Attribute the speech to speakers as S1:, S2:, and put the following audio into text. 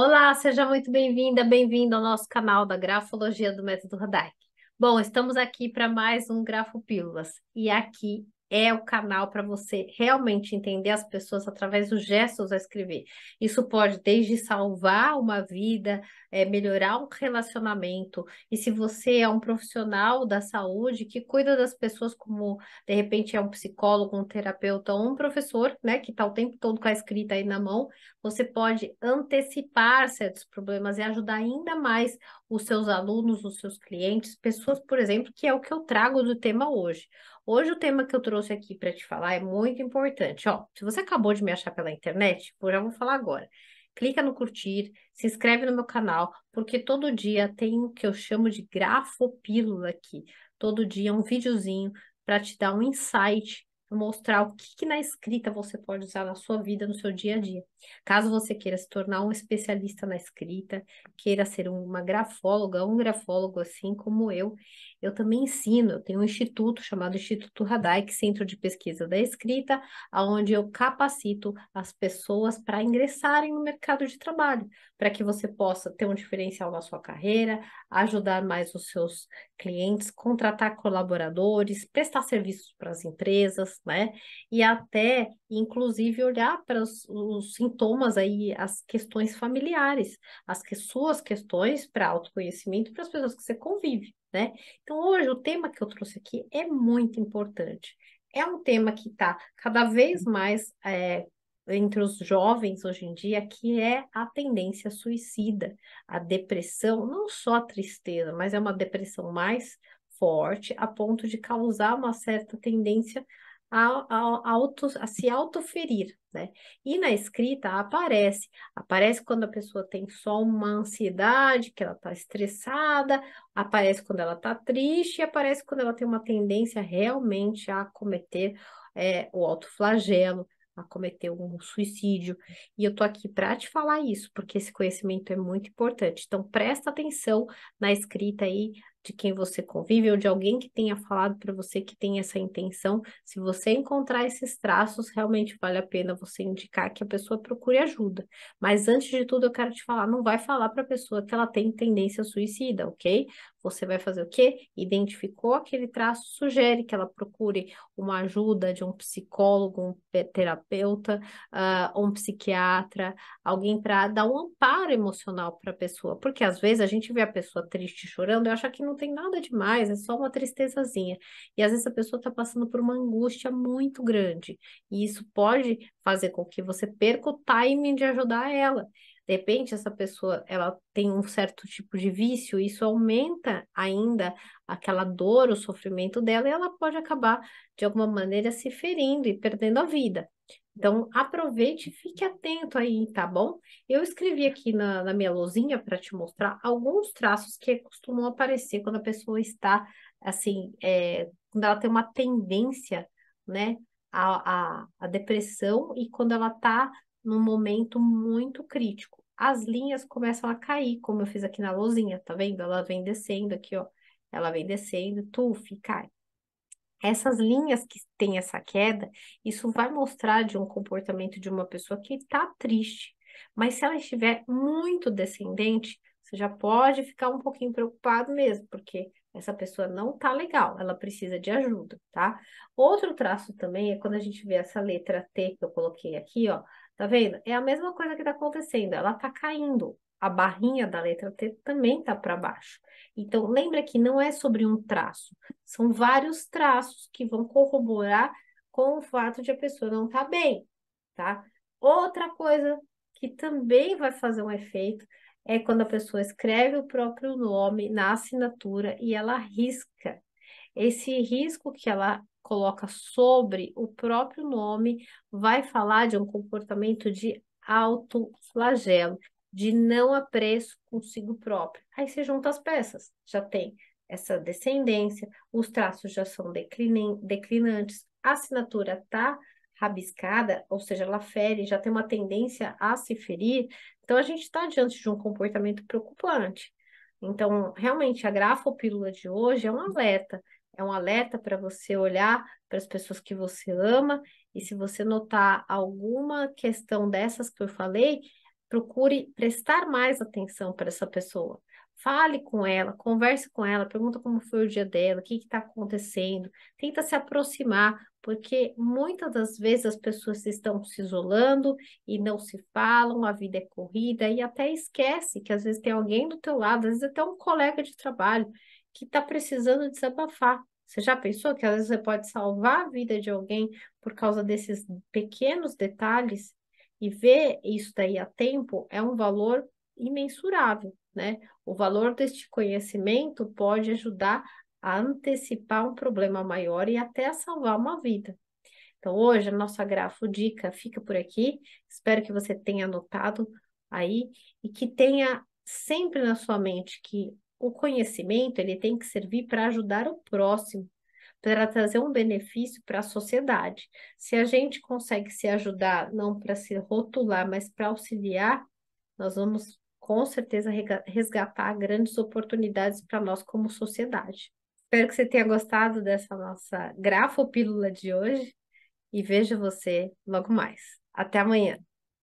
S1: Olá, seja muito bem-vinda, bem-vindo ao nosso canal da Grafologia do Método Rodaic. Bom, estamos aqui para mais um Grafo Pílulas e aqui é o canal para você realmente entender as pessoas através dos gestos a escrever. Isso pode desde salvar uma vida, é, melhorar um relacionamento. E se você é um profissional da saúde que cuida das pessoas, como de repente é um psicólogo, um terapeuta ou um professor, né, que está o tempo todo com a escrita aí na mão, você pode antecipar certos problemas e ajudar ainda mais os seus alunos, os seus clientes, pessoas, por exemplo, que é o que eu trago do tema hoje. Hoje o tema que eu trouxe aqui para te falar é muito importante. Ó, se você acabou de me achar pela internet, tipo, eu já vou falar agora. Clica no curtir, se inscreve no meu canal, porque todo dia tem o que eu chamo de grafopílula aqui. Todo dia é um videozinho para te dar um insight mostrar o que, que, na escrita você pode usar na sua vida, no seu dia a dia. Caso você queira se tornar um especialista na escrita, queira ser uma grafóloga, um grafólogo assim como eu, eu também ensino. Eu tenho um instituto chamado Instituto Radaic, é Centro de Pesquisa da Escrita, onde eu capacito as pessoas para ingressarem no mercado de trabalho, para que você possa ter um diferencial na sua carreira, ajudar mais os seus clientes, contratar colaboradores, prestar serviços para as empresas, né? E até, inclusive, olhar para os, os sintomas aí, as questões familiares, as que, suas questões para autoconhecimento, para as pessoas que você convive, né? Então, hoje, o tema que eu trouxe aqui é muito importante. É um tema que está cada vez mais é, entre os jovens hoje em dia, que é a tendência suicida, a depressão, não só a tristeza, mas é uma depressão mais forte, a ponto de causar uma certa tendência a, a, auto, a se autoferir, né? E na escrita aparece, aparece quando a pessoa tem só uma ansiedade, que ela está estressada, aparece quando ela está triste, aparece quando ela tem uma tendência realmente a cometer é, o autoflagelo, a cometer um suicídio. E eu tô aqui para te falar isso, porque esse conhecimento é muito importante. Então presta atenção na escrita aí de quem você convive ou de alguém que tenha falado para você que tem essa intenção. Se você encontrar esses traços, realmente vale a pena você indicar que a pessoa procure ajuda. Mas antes de tudo, eu quero te falar, não vai falar para a pessoa que ela tem tendência suicida, ok? você vai fazer o quê? Identificou aquele traço, sugere que ela procure uma ajuda de um psicólogo, um terapeuta, uh, um psiquiatra, alguém para dar um amparo emocional para a pessoa, porque às vezes a gente vê a pessoa triste chorando e acha que não tem nada demais, é só uma tristezazinha. E às vezes a pessoa está passando por uma angústia muito grande, e isso pode fazer com que você perca o timing de ajudar ela. De repente, essa pessoa ela tem um certo tipo de vício, isso aumenta ainda aquela dor, o sofrimento dela, e ela pode acabar, de alguma maneira, se ferindo e perdendo a vida. Então, aproveite e fique atento aí, tá bom? Eu escrevi aqui na, na minha luzinha para te mostrar alguns traços que costumam aparecer quando a pessoa está, assim, é, quando ela tem uma tendência, né, à, a à depressão e quando ela está num momento muito crítico. As linhas começam a cair, como eu fiz aqui na lousinha, tá vendo? Ela vem descendo aqui, ó. Ela vem descendo, tuf, cai. Essas linhas que tem essa queda, isso vai mostrar de um comportamento de uma pessoa que está triste. Mas se ela estiver muito descendente, você já pode ficar um pouquinho preocupado mesmo, porque essa pessoa não tá legal, ela precisa de ajuda, tá? Outro traço também é quando a gente vê essa letra T que eu coloquei aqui, ó, Tá vendo? É a mesma coisa que está acontecendo, ela está caindo. A barrinha da letra T também está para baixo. Então, lembra que não é sobre um traço, são vários traços que vão corroborar com o fato de a pessoa não estar tá bem, tá? Outra coisa que também vai fazer um efeito é quando a pessoa escreve o próprio nome na assinatura e ela risca. Esse risco que ela coloca sobre o próprio nome vai falar de um comportamento de autoflagelo, de não apreço consigo próprio. Aí se junta as peças, já tem essa descendência, os traços já são declinantes, a assinatura tá rabiscada, ou seja, ela fere, já tem uma tendência a se ferir, então a gente está diante de um comportamento preocupante. Então, realmente, a grafopílula de hoje é um alerta é um alerta para você olhar para as pessoas que você ama. E se você notar alguma questão dessas que eu falei, procure prestar mais atenção para essa pessoa. Fale com ela, converse com ela, pergunta como foi o dia dela, o que está acontecendo, tenta se aproximar, porque muitas das vezes as pessoas estão se isolando e não se falam, a vida é corrida e até esquece que às vezes tem alguém do teu lado, às vezes até um colega de trabalho que está precisando desabafar. Você já pensou que às vezes você pode salvar a vida de alguém por causa desses pequenos detalhes? E ver isso daí a tempo é um valor imensurável, né? O valor deste conhecimento pode ajudar a antecipar um problema maior e até salvar uma vida. Então, hoje a nossa grafo dica fica por aqui. Espero que você tenha anotado aí e que tenha sempre na sua mente que o conhecimento ele tem que servir para ajudar o próximo, para trazer um benefício para a sociedade. Se a gente consegue se ajudar, não para se rotular, mas para auxiliar, nós vamos com certeza resgatar grandes oportunidades para nós como sociedade. Espero que você tenha gostado dessa nossa pílula de hoje e vejo você logo mais. Até amanhã!